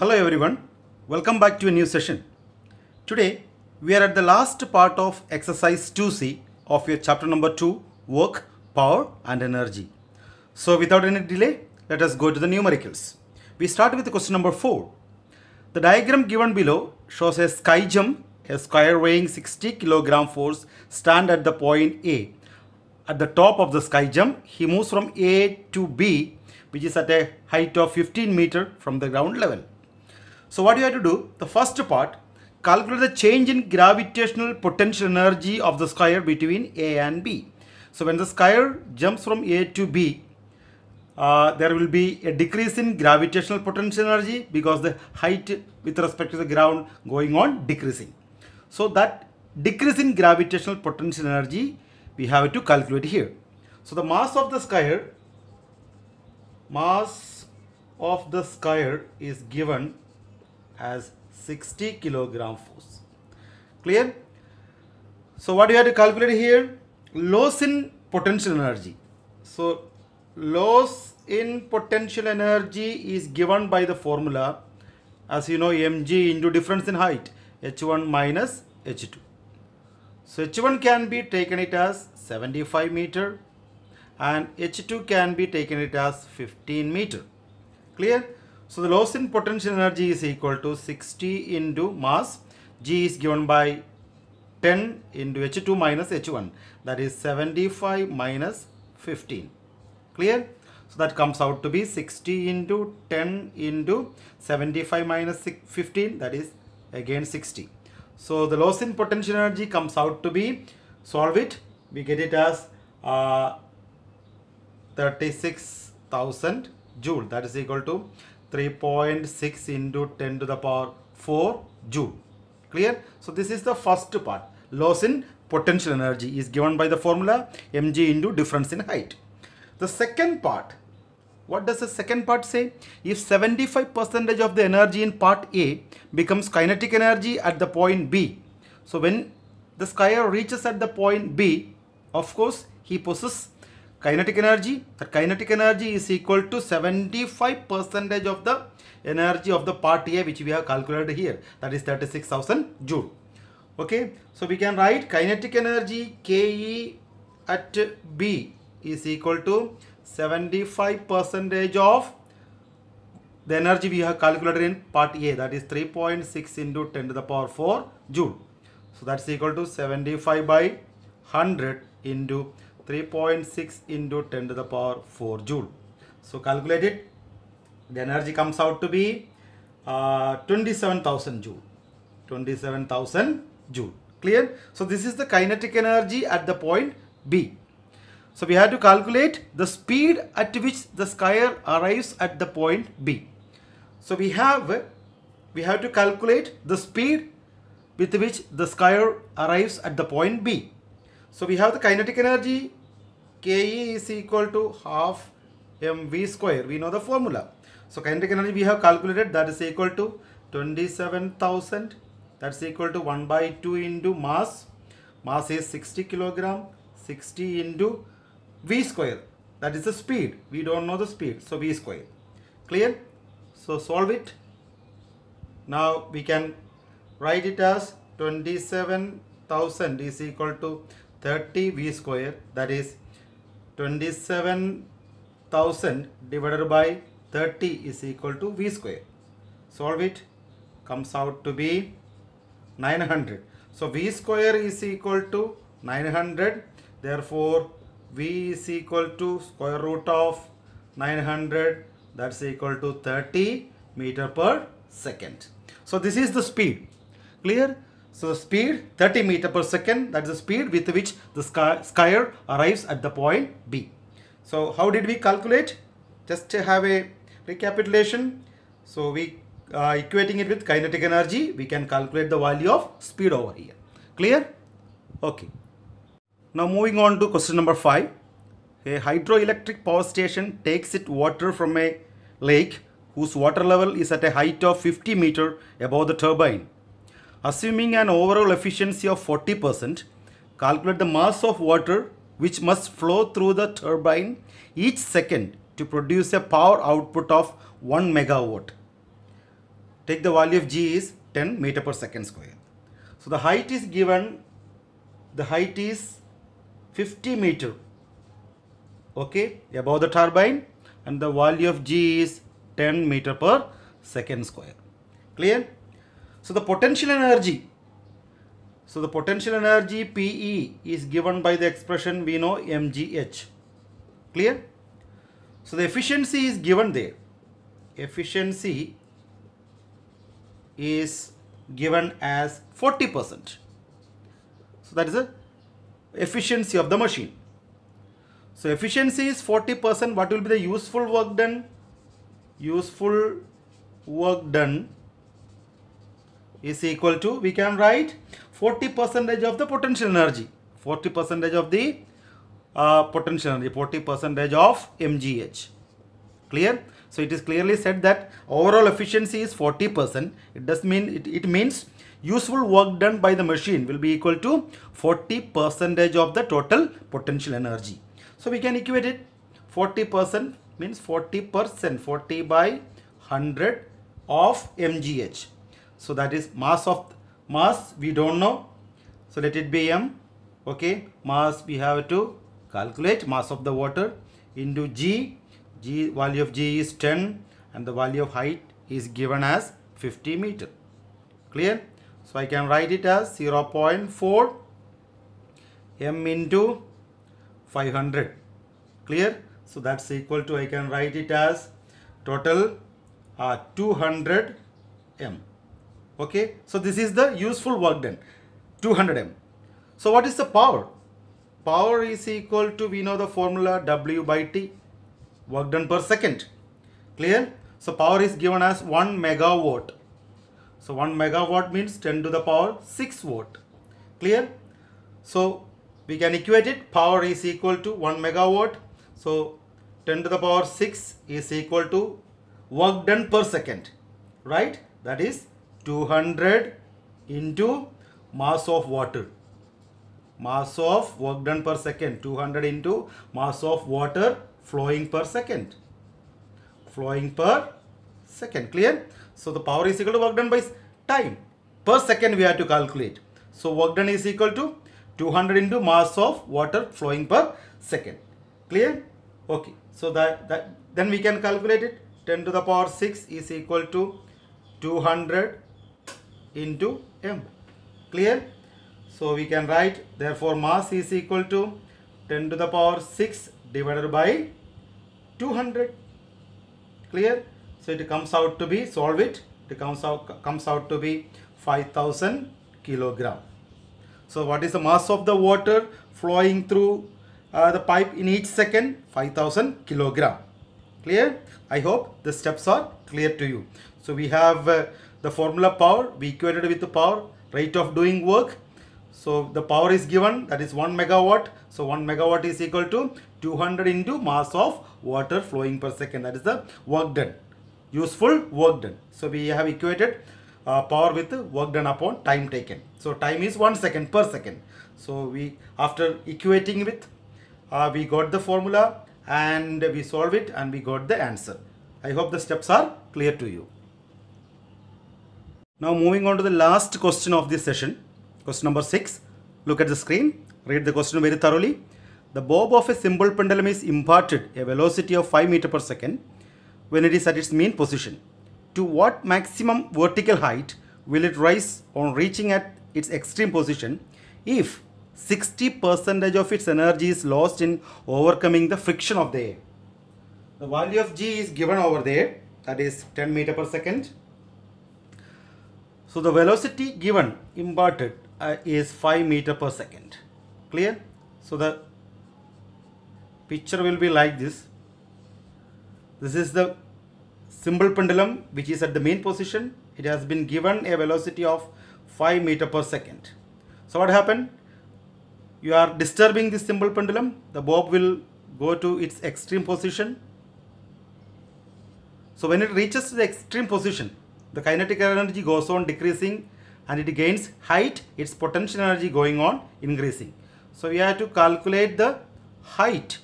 Hello everyone, welcome back to a new session. Today we are at the last part of exercise 2c of your chapter number 2 work, power and energy. So without any delay, let us go to the numericals. We start with question number 4. The diagram given below shows a sky jump, a square weighing 60 kilogram force stand at the point A. At the top of the sky jump, he moves from A to B which is at a height of 15 meter from the ground level. So what you have to do, the first part, calculate the change in gravitational potential energy of the square between A and B. So when the square jumps from A to B, uh, there will be a decrease in gravitational potential energy because the height with respect to the ground going on decreasing. So that decrease in gravitational potential energy we have to calculate here. So the mass of the square, mass of the square is given has 60 kilogram force. Clear? So what you have to calculate here? Loss in potential energy. So loss in potential energy is given by the formula as you know mg into difference in height h1 minus h2. So h1 can be taken it as 75 meter and h2 can be taken it as 15 meter. Clear? So the loss in potential energy is equal to 60 into mass. G is given by 10 into H2 minus H1. That is 75 minus 15. Clear? So that comes out to be 60 into 10 into 75 minus 15. That is again 60. So the loss in potential energy comes out to be, solve it, we get it as uh, 36,000 joule. That is equal to 3.6 into 10 to the power 4 joule. Clear? So this is the first part. Loss in potential energy is given by the formula mg into difference in height. The second part, what does the second part say? If 75% of the energy in part A becomes kinetic energy at the point B. So when the skier reaches at the point B, of course he possesses kinetic energy that kinetic energy is equal to 75 percentage of the energy of the part A which we have calculated here that is 36,000 joule okay so we can write kinetic energy KE at B is equal to 75 percentage of the energy we have calculated in part A that is 3.6 into 10 to the power 4 joule so that's equal to 75 by 100 into 3.6 into 10 to the power 4 joule. So calculate it. The energy comes out to be uh, 27,000 joule. 27,000 joule. Clear? So this is the kinetic energy at the point B. So we have to calculate the speed at which the skier arrives at the point B. So we have we have to calculate the speed with which the skier arrives at the point B. So we have the kinetic energy Ke is equal to half mv square. We know the formula. So kinetic energy we have calculated that is equal to 27,000 that's equal to 1 by 2 into mass. Mass is 60 kilogram 60 into v square that is the speed. We don't know the speed so v square. Clear? So solve it. Now we can write it as 27,000 is equal to 30 v square that is 27,000 divided by 30 is equal to V square. Solve it. Comes out to be 900. So V square is equal to 900. Therefore, V is equal to square root of 900. That's equal to 30 meter per second. So this is the speed. Clear? So the speed 30 meter per second that is the speed with which the skier arrives at the point B. So how did we calculate? Just to have a recapitulation. So we uh, equating it with kinetic energy we can calculate the value of speed over here. Clear? Okay. Now moving on to question number 5. A hydroelectric power station takes its water from a lake whose water level is at a height of 50 meter above the turbine Assuming an overall efficiency of 40%, calculate the mass of water which must flow through the turbine each second to produce a power output of 1 megawatt. Take the value of G is 10 meter per second square. So the height is given, the height is 50 meter, okay, above the turbine and the value of G is 10 meter per second square. Clear? So the potential energy, so the potential energy PE is given by the expression we know MGH. Clear? So the efficiency is given there. Efficiency is given as 40%. So that is the efficiency of the machine. So efficiency is 40%. What will be the useful work done? Useful work done is equal to, we can write 40 percentage of the potential energy. 40 percentage of the uh, potential energy, 40 percentage of MGH. Clear? So it is clearly said that overall efficiency is 40 percent. It does mean it, it means useful work done by the machine will be equal to 40 percentage of the total potential energy. So we can equate it 40 percent means 40 percent 40 by 100 of MGH so that is mass of mass we don't know so let it be m okay mass we have to calculate mass of the water into g g value of g is 10 and the value of height is given as 50 meter clear so i can write it as 0 0.4 m into 500 clear so that's equal to i can write it as total uh, 200 m okay so this is the useful work done 200 m so what is the power power is equal to we know the formula w by t work done per second clear so power is given as 1 megawatt so 1 megawatt means 10 to the power 6 watt clear so we can equate it power is equal to 1 megawatt so 10 to the power 6 is equal to work done per second right that is 200 into mass of water mass of work done per second 200 into mass of water flowing per second flowing per second clear so the power is equal to work done by time per second we have to calculate so work done is equal to 200 into mass of water flowing per second clear okay so that that then we can calculate it 10 to the power 6 is equal to 200 into m. Clear? So we can write therefore mass is equal to 10 to the power 6 divided by 200. Clear? So it comes out to be, solve it, it comes out, comes out to be 5000 kilogram. So what is the mass of the water flowing through uh, the pipe in each second? 5000 kilogram. Clear? I hope the steps are clear to you. So we have uh, the formula power we equated with the power rate of doing work so the power is given that is 1 megawatt so 1 megawatt is equal to 200 into mass of water flowing per second that is the work done useful work done so we have equated uh, power with work done upon time taken so time is 1 second per second so we after equating with uh, we got the formula and we solve it and we got the answer i hope the steps are clear to you now moving on to the last question of this session. Question number 6. Look at the screen. Read the question very thoroughly. The bob of a simple pendulum is imparted a velocity of 5 meter per second when it is at its mean position. To what maximum vertical height will it rise on reaching at its extreme position if 60% of its energy is lost in overcoming the friction of the air? The value of g is given over there that is 10 meter per second so the velocity given imparted uh, is 5 meter per second. Clear? So the picture will be like this. This is the simple pendulum which is at the main position. It has been given a velocity of 5 meter per second. So what happened? You are disturbing this simple pendulum. The bob will go to its extreme position. So when it reaches the extreme position, the kinetic energy goes on decreasing and it gains height, its potential energy going on increasing. So we have to calculate the height,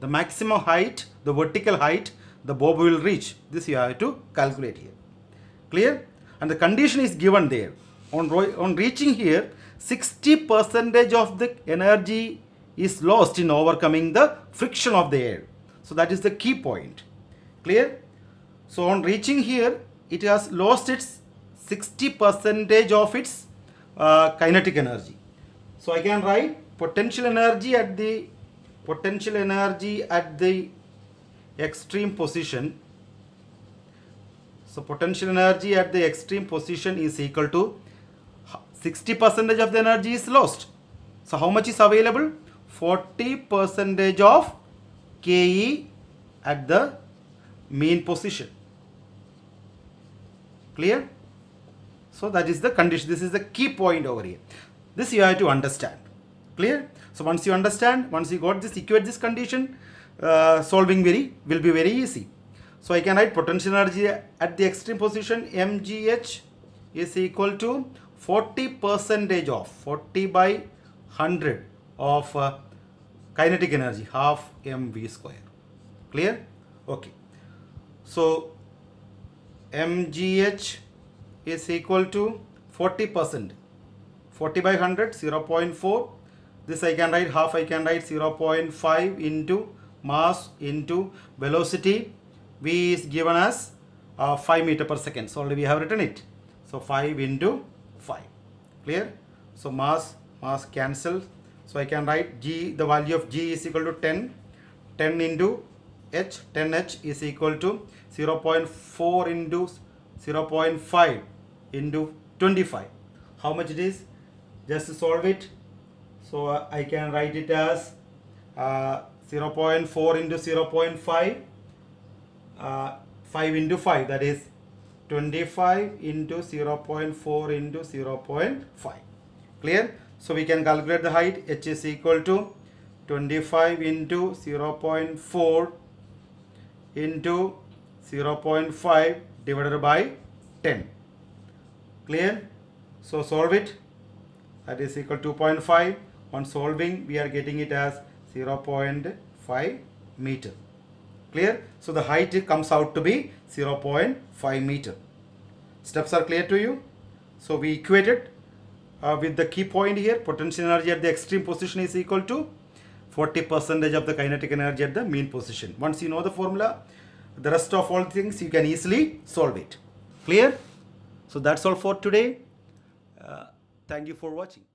the maximum height, the vertical height the bob will reach. This you have to calculate here. Clear? And the condition is given there. On, on reaching here, 60 percentage of the energy is lost in overcoming the friction of the air. So that is the key point. Clear? So on reaching here, it has lost its 60 percentage of its uh, kinetic energy. So I can write potential energy at the potential energy at the extreme position. So potential energy at the extreme position is equal to 60 percentage of the energy is lost. So how much is available? 40 percentage of Ke at the mean position. Clear? So that is the condition. This is the key point over here. This you have to understand. Clear? So once you understand, once you got this, equate this condition, uh, solving very will be very easy. So I can write potential energy at the extreme position mgh is equal to 40 percentage of 40 by 100 of uh, kinetic energy half mv square. Clear? Okay. So MGH is equal to 40 percent 40 by 100 0 0.4 this I can write half I can write 0 0.5 into mass into velocity V is given as uh, 5 meter per second so already we have written it so 5 into 5 clear so mass mass cancel so I can write G the value of G is equal to 10 10 into H 10H is equal to 0 0.4 into 0 0.5 into 25. How much it is? Just solve it. So uh, I can write it as uh, 0 0.4 into 0 0.5 uh, 5 into 5 that is 25 into 0 0.4 into 0 0.5 clear so we can calculate the height h is equal to 25 into 0 0.4 into 0.5 divided by 10 clear so solve it that is equal to 2.5 on solving we are getting it as 0.5 meter clear so the height comes out to be 0.5 meter steps are clear to you so we equated uh, with the key point here potential energy at the extreme position is equal to 40 percentage of the kinetic energy at the mean position. Once you know the formula, the rest of all things you can easily solve it. Clear? So that's all for today. Uh, thank you for watching.